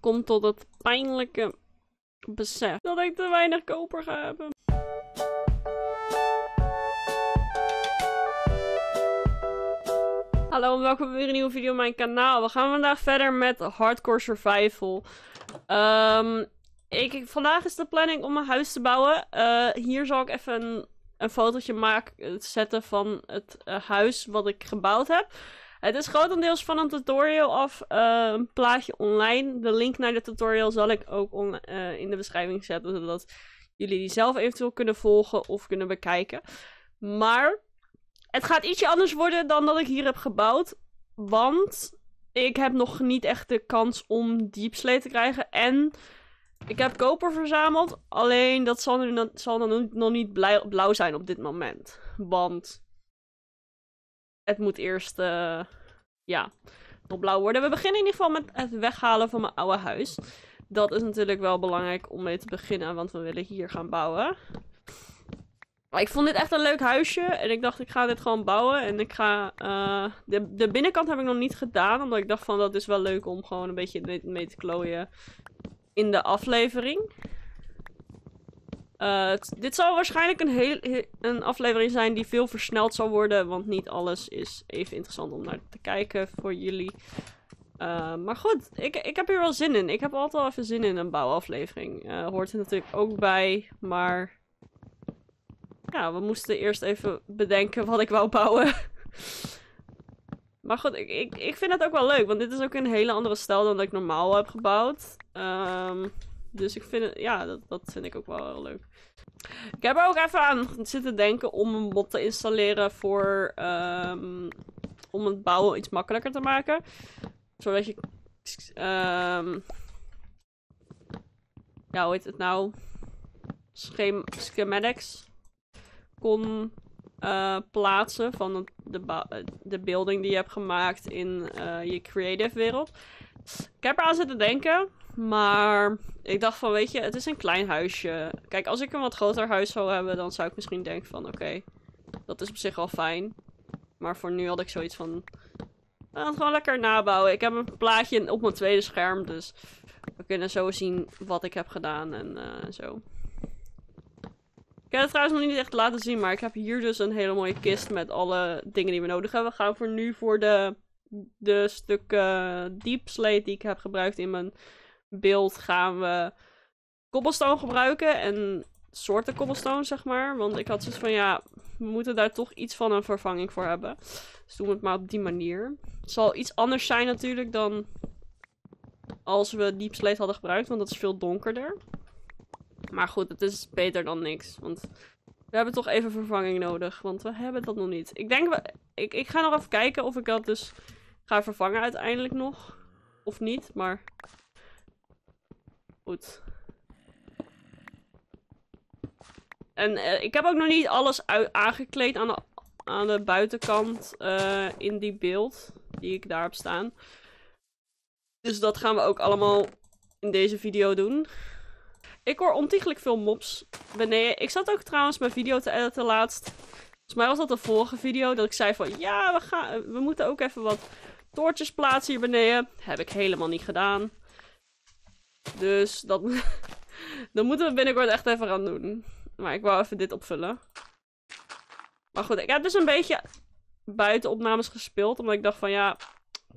kom tot het pijnlijke besef dat ik te weinig koper ga hebben. Hallo en welkom bij weer een nieuwe video op mijn kanaal. We gaan vandaag verder met Hardcore Survival. Ehm, ik, vandaag is de planning om een huis te bouwen. Eh, hier zal ik even een, een fotootje maken, zetten van het eh, huis wat ik gebouwd heb. Het is grotendeels van een tutorial af. Eh, een plaatje online. De link naar de tutorial zal ik ook eh, in de beschrijving zetten. Zodat jullie die zelf eventueel kunnen volgen of kunnen bekijken. Maar het gaat ietsje anders worden dan dat ik hier heb gebouwd. Want ik heb nog niet echt de kans om slate te krijgen. En ik heb koper verzameld. Alleen dat zal, zal dan nog niet blauw zijn op dit moment. Want het moet eerst, uh, ja, nog blauw worden. We beginnen in ieder geval met het weghalen van mijn oude huis. Dat is natuurlijk wel belangrijk om mee te beginnen, want we willen hier gaan bouwen. Maar ik vond dit echt een leuk huisje en ik dacht ik ga dit gewoon bouwen. En ik ga, eh, de, de binnenkant heb ik nog niet gedaan, omdat ik dacht van dat is wel leuk om gewoon een beetje mee te klooien in de aflevering. Eh, dit zal waarschijnlijk een, heel, een aflevering zijn die veel versneld zal worden. Want niet alles is even interessant om naar te kijken voor jullie. Eh, maar goed, ik, ik heb hier wel zin in. Ik heb altijd wel even zin in een bouwaflevering. Eh, hoort er natuurlijk ook bij, maar... Ja, we moesten eerst even bedenken wat ik wou bouwen. maar goed, ik, ik, ik vind het ook wel leuk. Want dit is ook een hele andere stijl dan dat ik normaal heb gebouwd. Ehm, dus ik vind het... Ja, dat, dat vind ik ook wel heel leuk. Ik heb er ook even aan zitten denken om een bot te installeren voor... Ehm, om het bouwen iets makkelijker te maken. Zodat je... Ehm, ja, hoe heet het nou? schematics kon eh, plaatsen van de, de building die je hebt gemaakt in eh, je creative wereld. Ik heb er aan zitten denken maar ik dacht van, weet je, het is een klein huisje. Kijk, als ik een wat groter huis zou hebben, dan zou ik misschien denken van, oké, dat is op zich wel fijn. Maar voor nu had ik zoiets van, we gaan het gewoon lekker nabouwen. Ik heb een plaatje op mijn tweede scherm, dus we kunnen zo zien wat ik heb gedaan en eh, zo. Ik heb het trouwens nog niet echt laten zien, maar ik heb hier dus een hele mooie kist met alle dingen die we nodig hebben. We gaan voor nu voor de, de stuk deep slate die ik heb gebruikt in mijn beeld gaan we cobblestone gebruiken en soorten cobblestone, zeg maar. Want ik had zoiets van, ja, we moeten daar toch iets van een vervanging voor hebben. Dus doen we het maar op die manier. Het zal iets anders zijn natuurlijk dan als we Deep Slate hadden gebruikt, want dat is veel donkerder. Maar goed, het is beter dan niks, want we hebben toch even vervanging nodig, want we hebben dat nog niet. Ik denk, we, ik, ik ga nog even kijken of ik dat dus ga vervangen uiteindelijk nog, of niet, maar Goed. En eh, ik heb ook nog niet alles aangekleed aan de, aan de buitenkant eh, in die beeld die ik daar heb staan. Dus dat gaan we ook allemaal in deze video doen. Ik hoor ontiegelijk veel mobs beneden. Ik zat ook trouwens mijn video te editen laatst. Volgens mij was dat de vorige video dat ik zei van ja, we, gaan, we moeten ook even wat toortjes plaatsen hier beneden. Heb ik helemaal niet gedaan. Dus dat, moeten we binnenkort echt even aan doen. Maar ik wou even dit opvullen. Maar goed, ik heb dus een beetje buiten opnames gespeeld. Omdat ik dacht van ja,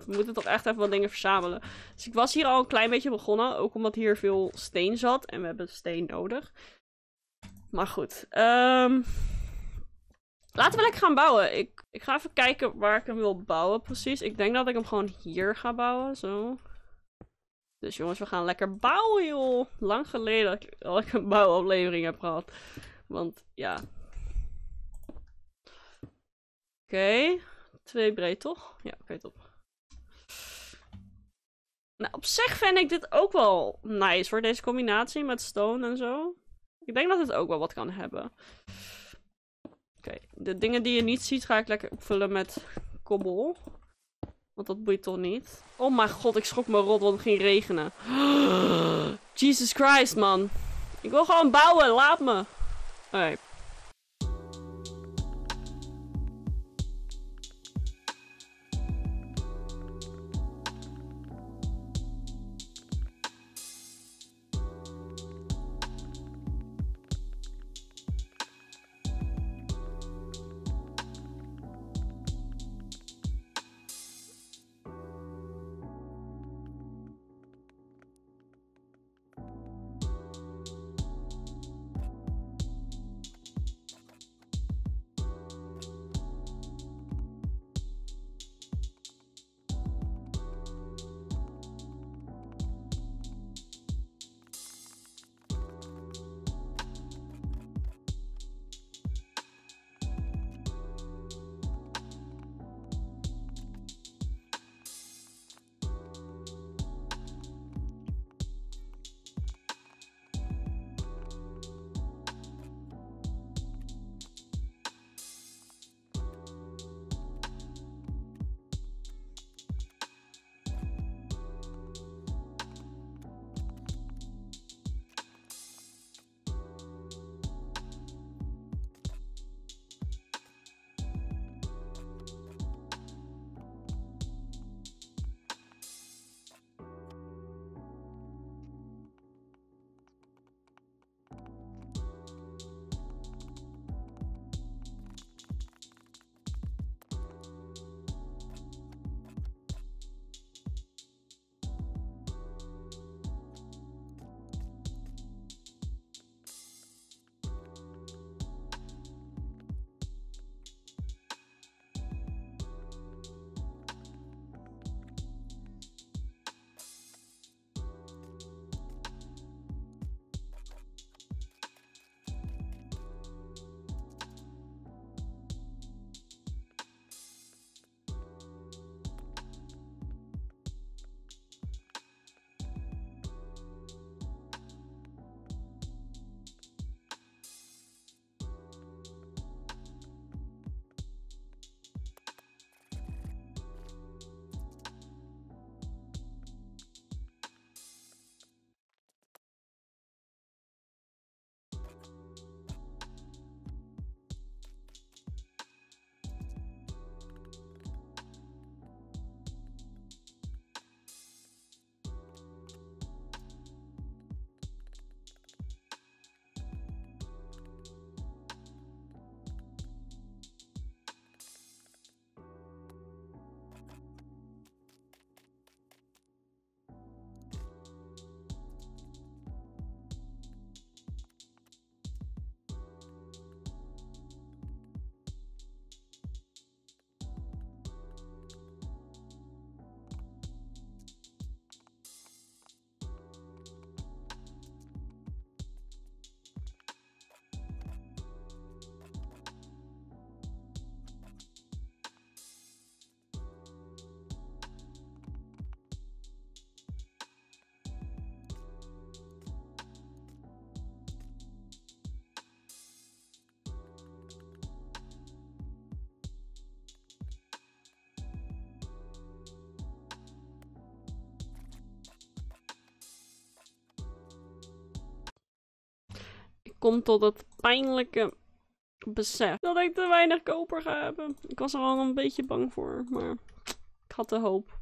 we moeten toch echt even wat dingen verzamelen. Dus ik was hier al een klein beetje begonnen. Ook omdat hier veel steen zat. En we hebben steen nodig. Maar goed. Ehm, laten we lekker gaan bouwen. Ik, ik ga even kijken waar ik hem wil bouwen precies. Ik denk dat ik hem gewoon hier ga bouwen. Zo. Dus jongens, we gaan lekker bouwen, joh. Lang geleden dat ik, een bouwaflevering heb gehad. Want ja. Oké. Twee breed, toch? Ja, oké, top. Nou, op zich vind ik dit ook wel nice hoor. Deze combinatie met stone en zo. Ik denk dat het ook wel wat kan hebben. Oké, de dingen die je niet ziet ga ik lekker opvullen met kobbel. Want dat boeit toch niet? Oh mijn god, ik schrok me rot, want het ging regenen. Jesus Christ, man. Ik wil gewoon bouwen, laat me. Oké. komt tot het pijnlijke besef dat ik te weinig koper ga hebben. Ik was er al een beetje bang voor, maar ik had de hoop.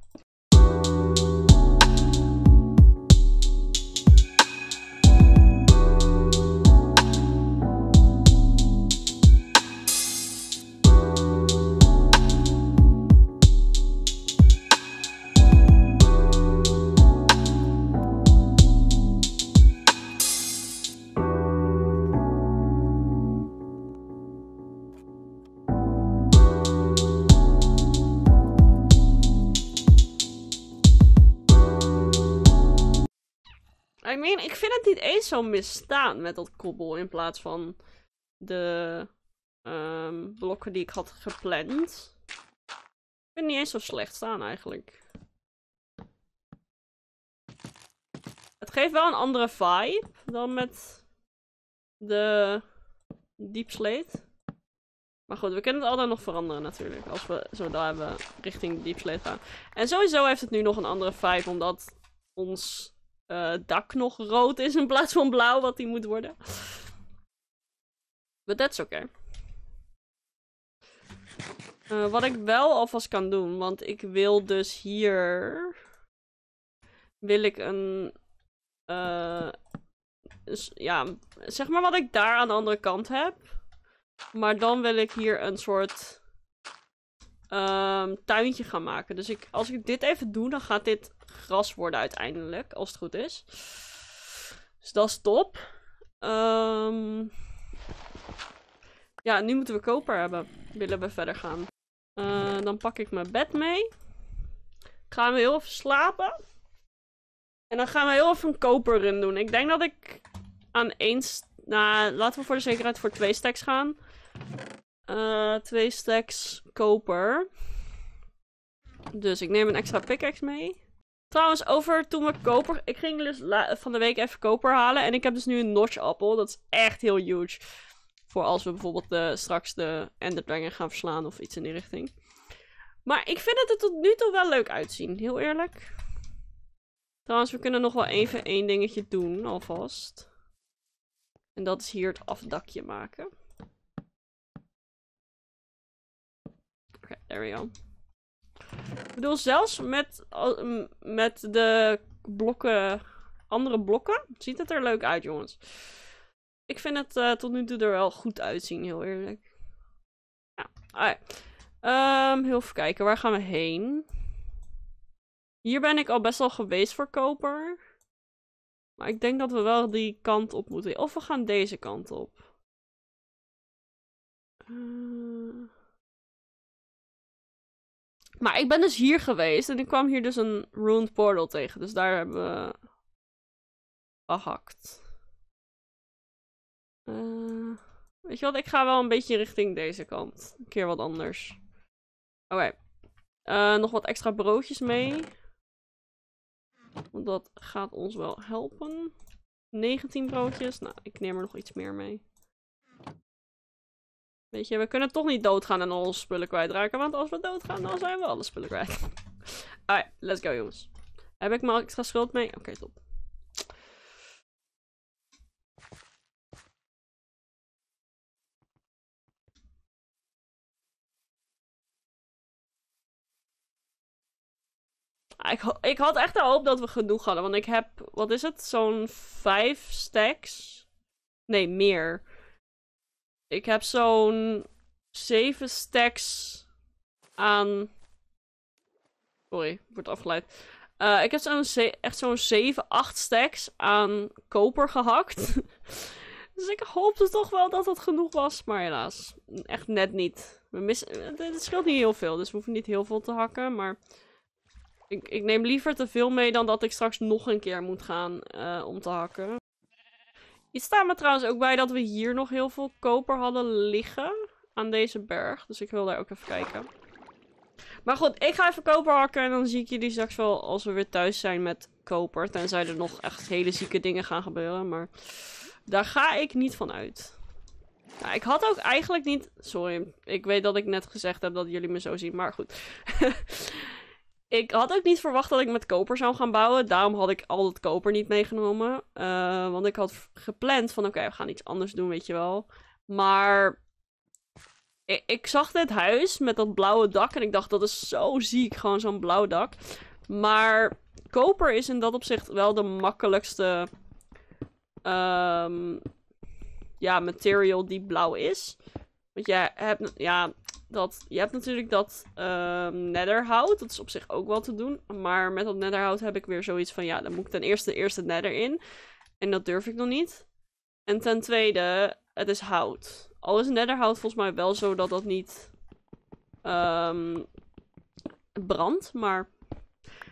ik vind het niet eens zo misstaan met dat kobbel in plaats van de ehm, blokken die ik had gepland. Ik vind het niet eens zo slecht staan eigenlijk. Het geeft wel een andere vibe dan met de Deep Slate. Maar goed, we kunnen het altijd nog veranderen natuurlijk. Als we zo daar hebben richting Deep Slate gaan. En sowieso heeft het nu nog een andere vibe omdat ons uh, dak nog rood is in plaats van blauw, wat die moet worden. But that's okay. Eh, wat ik wel alvast kan doen, want ik wil dus hier... Wil ik een... Eh, ja, zeg maar wat ik daar aan de andere kant heb. Maar dan wil ik hier een soort... Um, tuintje gaan maken. Dus ik, als ik dit even doe, dan gaat dit gras worden uiteindelijk, als het goed is. Dus dat is top. Ehm, ja, nu moeten we koper hebben. Willen we verder gaan. Eh, dan pak ik mijn bed mee. Gaan we heel even slapen. En dan gaan we heel even een koperrun doen. Ik denk dat ik aan één... Nou, laten we voor de zekerheid voor twee stacks gaan. Eh, twee stacks koper. Dus ik neem een extra pickaxe mee. Trouwens, over toen we koper... Ik ging dus van de week even koper halen. En ik heb dus nu een notch-appel. Dat is echt heel huge. Voor als we bijvoorbeeld eh, straks de Ender Dragon gaan verslaan of iets in die richting. Maar ik vind dat het tot nu toe wel leuk uitzien. Heel eerlijk. Trouwens, we kunnen nog wel even één dingetje doen alvast. En dat is hier het afdakje maken. Oké, okay, there we go. Ik bedoel, zelfs met, met de blokken, andere blokken, ziet het er leuk uit, jongens. Ik vind het eh, tot nu toe er wel goed uitzien, heel eerlijk. Ja, Um, heel even kijken, waar gaan we heen? Hier ben ik al best wel geweest voor koper. Maar ik denk dat we wel die kant op moeten. Of we gaan deze kant op. Eh, maar ik ben dus hier geweest en ik kwam hier dus een ruined portal tegen. Dus daar hebben we gehakt. Uh, weet je wat, ik ga wel een beetje richting deze kant. Een keer wat anders. Oké. Eh, nog wat extra broodjes mee. Want dat gaat ons wel helpen. 19 broodjes. Nou, ik neem er nog iets meer mee. Weet je, we kunnen toch niet doodgaan en onze spullen kwijtraken. Want als we doodgaan, dan zijn we alle spullen kwijt. Alright, let's go jongens. Heb ik maar extra schuld mee? Oké, stop. top. Ah, ik, ik, had echt de hoop dat we genoeg hadden. Want ik heb, wat is het? Zo'n vijf stacks? Nee, meer. Ik heb zo'n 7 stacks aan. Sorry, wordt afgeleid. Eh, ik heb zo'n echt zo'n 7, 8 stacks aan koper gehakt. dus ik hoopte toch wel dat dat genoeg was. Maar helaas, echt net niet. We missen, het scheelt niet heel veel, dus we hoeven niet heel veel te hakken. Maar ik, ik neem liever te veel mee dan dat ik straks nog een keer moet gaan eh, om te hakken. Iets staat me trouwens ook bij dat we hier nog heel veel koper hadden liggen. Aan deze berg. Dus ik wil daar ook even kijken. Maar goed, ik ga even koper hakken. En dan zie ik jullie straks wel als we weer thuis zijn met koper. Tenzij er nog echt hele zieke dingen gaan gebeuren. Maar daar ga ik niet van uit. Nou, ik had ook eigenlijk niet... Sorry, ik weet dat ik net gezegd heb dat jullie me zo zien. Maar goed. ik had ook niet verwacht dat ik met koper zou gaan bouwen. Daarom had ik al dat koper niet meegenomen. Eh, want ik had gepland van oké, we gaan iets anders doen, weet je wel. Maar ik, zag dit huis met dat blauwe dak en ik dacht dat is zo ziek, gewoon zo'n blauw dak. Maar koper is in dat opzicht wel de makkelijkste ehm, ja, material die blauw is. Want jij hebt, ja, dat je hebt natuurlijk dat uh, netherhout. Dat is op zich ook wel te doen. Maar met dat netherhout heb ik weer zoiets van, ja, dan moet ik ten eerste de eerste nether in. En dat durf ik nog niet. En ten tweede, het is hout. Al is netherhout volgens mij wel zo dat dat niet ehm, brandt, maar...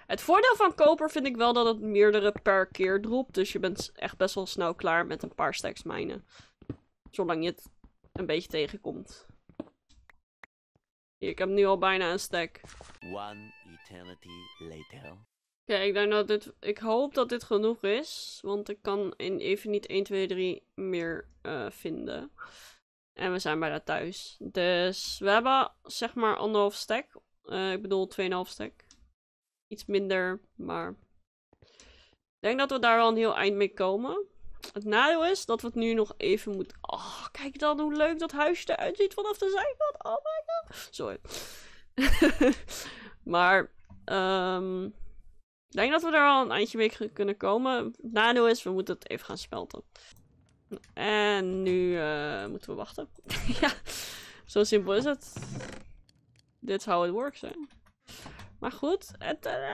Het voordeel van koper vind ik wel dat het meerdere per keer dropt. Dus je bent echt best wel snel klaar met een paar stacks mijnen. Zolang je het een beetje tegenkomt. Ik heb nu al bijna een stack. One eternity later. Oké, ik denk dat dit... Ik hoop dat dit genoeg is. Want ik kan in even niet 1, 2, 3 meer eh, vinden. En we zijn bijna thuis. Dus we hebben zeg maar anderhalf stack. Eh, ik bedoel 2,5 stack. Iets minder, maar... Ik denk dat we daar al een heel eind mee komen. Het nadeel is dat we het nu nog even moeten... Oh, kijk dan hoe leuk dat huisje eruit ziet vanaf de zijkant. Oh Sorry. maar ehm, ik denk dat we er al een eindje mee kunnen komen. Het nadeel is, we moeten het even gaan smelten. En nu eh, moeten we wachten. ja, zo simpel is het. That's how it works, Maar goed, het, it's eh,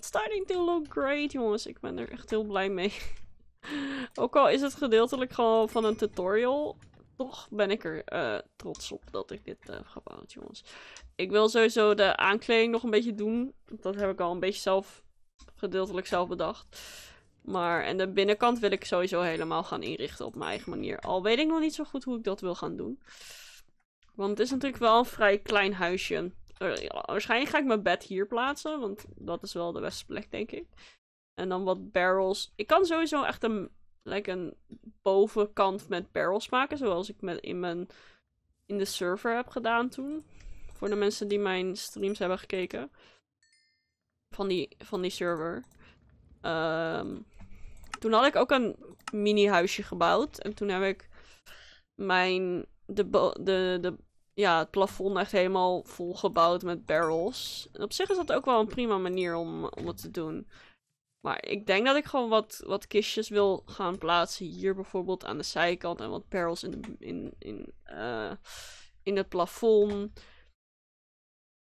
starting to look great, jongens. Ik ben er echt heel blij mee. Ook al is het gedeeltelijk gewoon van een tutorial toch ben ik er eh, trots op dat ik dit uh, heb gebouwd, jongens. Ik wil sowieso de aankleding nog een beetje doen. Dat heb ik al een beetje zelf, gedeeltelijk zelf bedacht. Maar, en de binnenkant wil ik sowieso helemaal gaan inrichten op mijn eigen manier. Al weet ik nog niet zo goed hoe ik dat wil gaan doen. Want het is natuurlijk wel een vrij klein huisje. Waarschijnlijk ga ik mijn bed hier plaatsen, want dat is wel de beste plek, denk ik. En dan wat barrels. Ik kan sowieso echt een like een bovenkant met barrels maken. Zoals ik met in, mijn, in de server heb gedaan toen. Voor de mensen die mijn streams hebben gekeken. Van die, van die server. Ehm, toen had ik ook een mini huisje gebouwd. En toen heb ik mijn. De, de, de, ja, het plafond echt helemaal vol gebouwd met barrels. En op zich is dat ook wel een prima manier om, om het te doen. Maar ik denk dat ik gewoon wat, wat kistjes wil gaan plaatsen. Hier bijvoorbeeld aan de zijkant. En wat perls in, in, in, eh, in het plafond.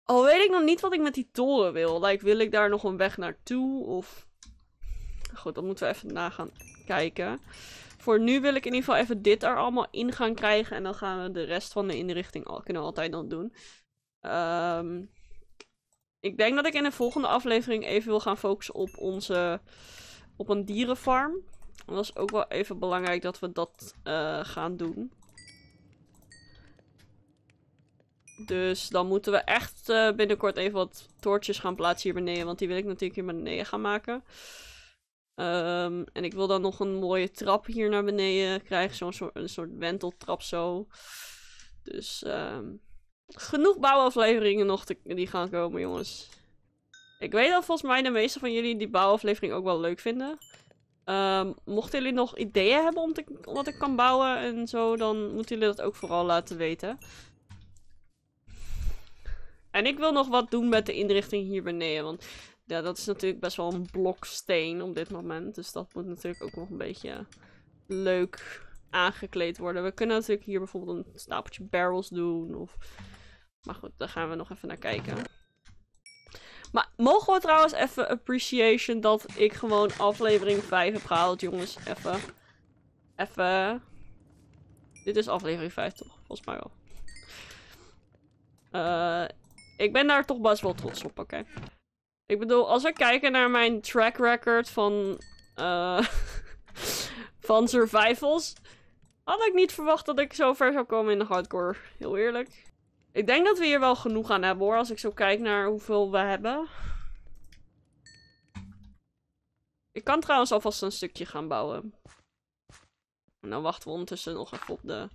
Al weet ik nog niet wat ik met die toren wil. Like, wil ik daar nog een weg naartoe? Of... Goed, dat moeten we even na gaan kijken. Voor nu wil ik in ieder geval even dit er allemaal in gaan krijgen. En dan gaan we de rest van de inrichting al, kunnen we altijd dan doen. Ehm... Ik denk dat ik in de volgende aflevering even wil gaan focussen op onze... Op een dierenfarm. Dat is ook wel even belangrijk dat we dat eh, gaan doen. Dus dan moeten we echt eh, binnenkort even wat toortjes gaan plaatsen hier beneden. Want die wil ik natuurlijk hier beneden gaan maken. Ehm, en ik wil dan nog een mooie trap hier naar beneden krijgen. Zo'n soort, een soort wenteltrap zo. Dus ehm, Genoeg bouwafleveringen nog die gaan komen, jongens. Ik weet dat volgens mij de meeste van jullie die bouwaflevering ook wel leuk vinden. Ehm, mochten jullie nog ideeën hebben om, te, wat ik kan bouwen en zo, dan moeten jullie dat ook vooral laten weten. En ik wil nog wat doen met de inrichting hier beneden, want ja, dat is natuurlijk best wel een bloksteen op dit moment. Dus dat moet natuurlijk ook nog een beetje leuk aangekleed worden. We kunnen natuurlijk hier bijvoorbeeld een stapeltje barrels doen of maar goed, daar gaan we nog even naar kijken. Maar mogen we trouwens even appreciation dat ik gewoon aflevering 5 heb gehaald, jongens. Even. Even. Dit is aflevering 5 toch? Volgens mij wel. Eh, ik ben daar toch best wel trots op, oké. Ik bedoel, als we kijken naar mijn track record van... Eh, van survivals... Had ik niet verwacht dat ik zo ver zou komen in de hardcore. Heel eerlijk. Ik denk dat we hier wel genoeg aan hebben hoor, als ik zo kijk naar hoeveel we hebben. Ik kan trouwens alvast een stukje gaan bouwen. En dan wachten we ondertussen nog even op de...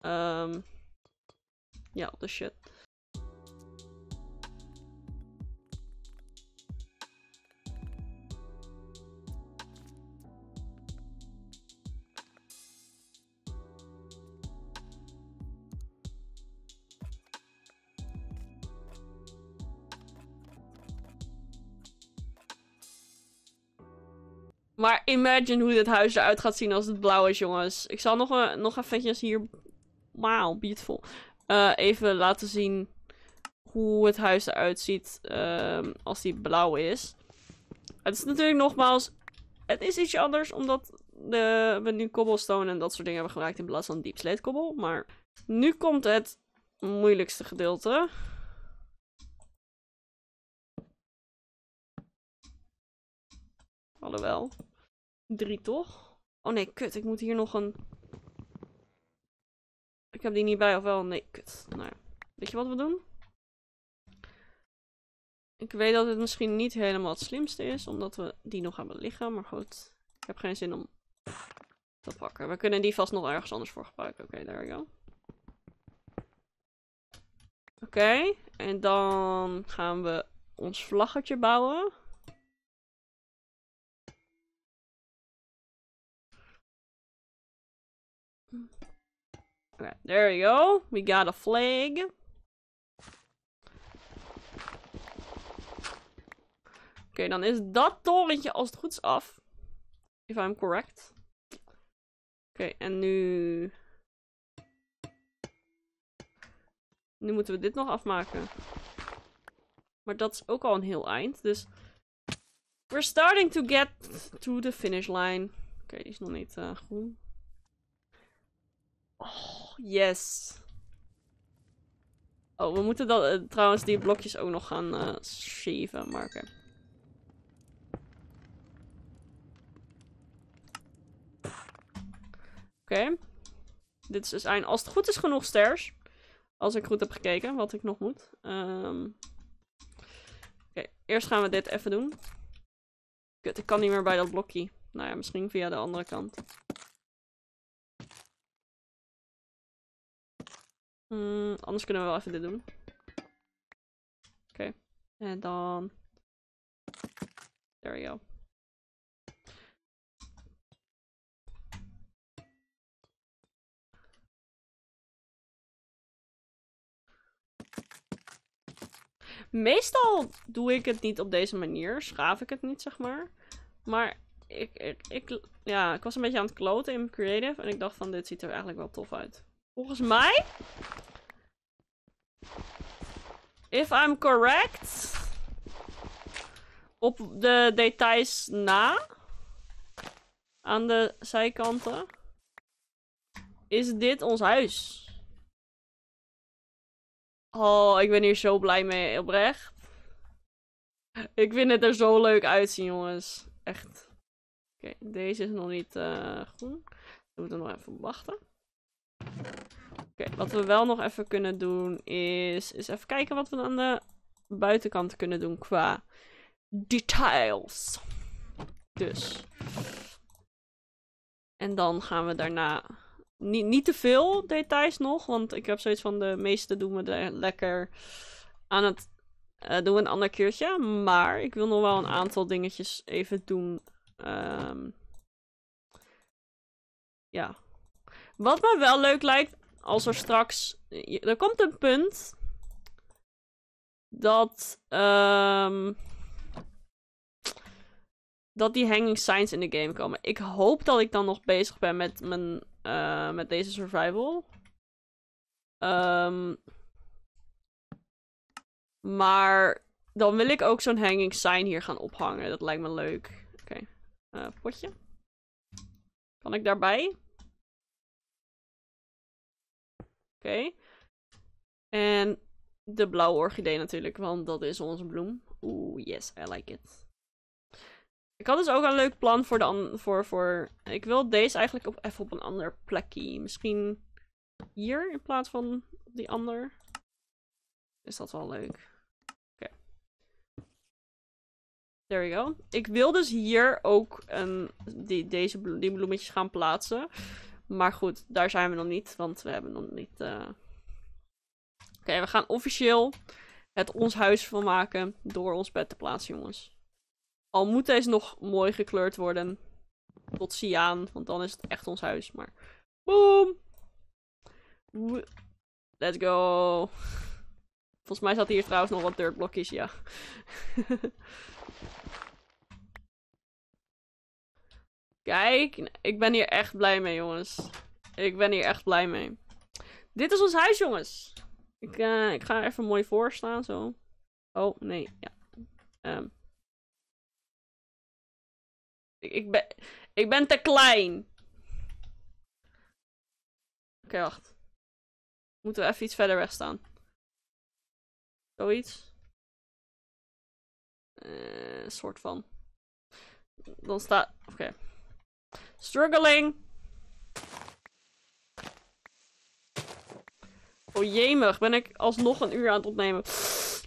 Ehm, ja, op de shit. Maar imagine hoe dit huis eruit gaat zien als het blauw is, jongens. Ik zal nog, een, eh, nog eventjes hier... maal beautiful. Eh, even laten zien hoe het huis eruit ziet ehm, als die blauw is. Het is natuurlijk nogmaals... Het is iets anders, omdat de, we nu cobblestone en dat soort dingen hebben gemaakt in plaats van deep slate kobbel. Maar nu komt het moeilijkste gedeelte. Alhoewel. Drie toch? Oh nee, kut. Ik moet hier nog een... Ik heb die niet bij, of wel? Nee, kut. Nou ja. Weet je wat we doen? Ik weet dat het misschien niet helemaal het slimste is, omdat we die nog hebben liggen. Maar goed, ik heb geen zin om te pakken. We kunnen die vast nog ergens anders voor gebruiken. Oké, okay, daar we go. Oké, en dan gaan we ons vlaggetje bouwen. Okay, there we go. We got a flag. Oké, dan is dat torentje als het goed is af. If I'm correct. Oké, en nu... Nu moeten we dit nog afmaken. Maar dat is ook al een heel eind, dus... We're starting to get to the finish line. Oké, die is nog niet eh, groen. Oh, yes. Oh, we moeten dat, eh, trouwens die blokjes ook nog gaan uh, shaven, marken. Oké. Dit is dus eind. Als het goed is genoeg sters. Als ik goed heb gekeken wat ik nog moet. Ehm, oké, eerst gaan we dit even doen. Kut, ik kan niet meer bij dat blokje. Nou ja, misschien via de andere kant. Mm, anders kunnen we wel even dit doen. Oké. En dan... There we go. Meestal doe ik het niet op deze manier. Schaaf ik het niet, zeg maar. Maar ik, ik, ik, ja, ik was een beetje aan het kloten in creative. En ik dacht van, dit ziet er eigenlijk wel tof uit. Volgens mij If I'm correct. Op de details na. Aan de zijkanten. Is dit ons huis? Oh, ik ben hier zo blij mee, oprecht. Ik vind het er zo leuk uitzien, jongens. Echt. Oké, deze is nog niet uh, groen. We moeten nog even wachten wat we wel nog even kunnen doen is, is even kijken wat we aan de buitenkant kunnen doen qua details. Dus. En dan gaan we daarna niet, niet te veel details nog, want ik heb zoiets van de meeste doen we er lekker aan het eh, doen we een ander keertje. Maar ik wil nog wel een aantal dingetjes even doen. Ehm, ja. Wat me wel leuk lijkt, als er straks. Er komt een punt. Dat. Ehm, dat die hanging signs in de game komen. Ik hoop dat ik dan nog bezig ben met, mijn, eh, met deze survival. Ehm, maar dan wil ik ook zo'n hanging sign hier gaan ophangen. Dat lijkt me leuk. Oké. Eh, potje. Kan ik daarbij? Oké, En de blauwe orchidee natuurlijk, want dat is onze bloem. Oeh, yes, I like it. Ik had dus ook een leuk plan voor de voor, voor... Ik wil deze eigenlijk op, even op een ander plekje. Misschien hier in plaats van die ander. Is dat wel leuk. Oké. There we go. Ik wil dus hier ook een, die, deze, die bloemetjes gaan plaatsen. Maar goed, daar zijn we nog niet, want we hebben nog niet. Eh, Oké, we gaan officieel het ons huis van maken door ons bed te plaatsen, jongens. Al moet deze nog mooi gekleurd worden. Tot cyaan, want dan is het echt ons huis. Maar boom! Let's go! Volgens mij zat hier trouwens nog wat dirtblokjes, ja. Kijk, nou, ik ben hier echt blij mee, jongens. Ik ben hier echt blij mee. Dit is ons huis, jongens. Ik, uh, ik ga er even mooi voor staan, zo. Oh, nee, ja. Ehm. Ik, ik, ben, ik ben te klein. Oké, wacht. Moeten we even iets verder weg staan. Zoiets. Een eh, soort van. Dan staat... Oké. Struggling. Oh jemig, ben ik alsnog een uur aan het opnemen.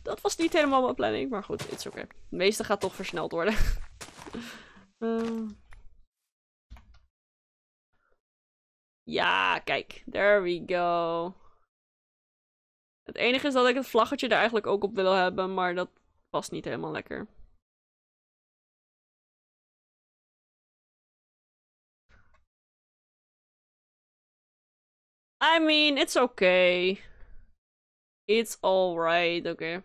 Dat was niet helemaal mijn planning, maar goed, it's okay. De meeste gaat toch versneld worden. Ehm. Ja, kijk. There we go. Het enige is dat ik het vlaggetje er eigenlijk ook op wil hebben, maar dat past niet helemaal lekker. I mean, it's okay. It's alright, oké. Okay.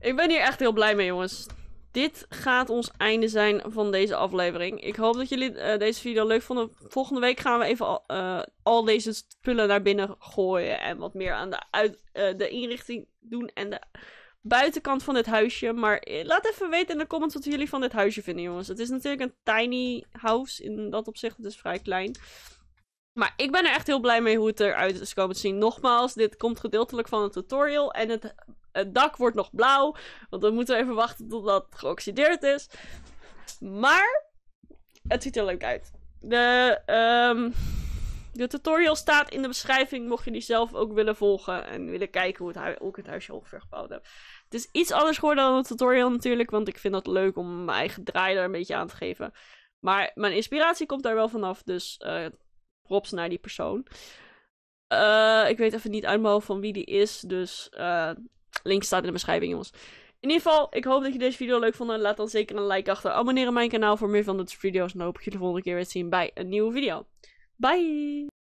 Ik ben hier echt heel blij mee, jongens. Dit gaat ons einde zijn van deze aflevering. Ik hoop dat jullie eh, deze video leuk vonden. Volgende week gaan we even al, eh, al, deze spullen naar binnen gooien. En wat meer aan de, uit, eh, de inrichting doen en de buitenkant van dit huisje. Maar laat even weten in de comments wat jullie van dit huisje vinden, jongens. Het is natuurlijk een tiny house in dat opzicht. Het is vrij klein. Maar ik ben er echt heel blij mee hoe het eruit is komen te dus zien. Nogmaals, dit komt gedeeltelijk van het tutorial. En het, dak wordt nog blauw. Want we moeten even wachten totdat het geoxideerd is. Maar het ziet er leuk uit. De, ehm, de tutorial staat in de beschrijving. Mocht je die zelf ook willen volgen. En willen kijken hoe, het ik het huisje ongeveer gebouwd heb. Het is iets anders geworden dan het tutorial natuurlijk. Want ik vind het leuk om mijn eigen draai daar een beetje aan te geven. Maar mijn inspiratie komt daar wel vanaf. Dus eh, props naar die persoon. Eh, ik weet even niet uit mijn van wie die is. Dus eh, link staat in de beschrijving, jongens. In ieder geval, ik hoop dat je deze video leuk vond. Laat dan zeker een like achter. Abonneer op mijn kanaal voor meer van dit soort video's. En hoop ik je de volgende keer weer te zien bij een nieuwe video. Bye!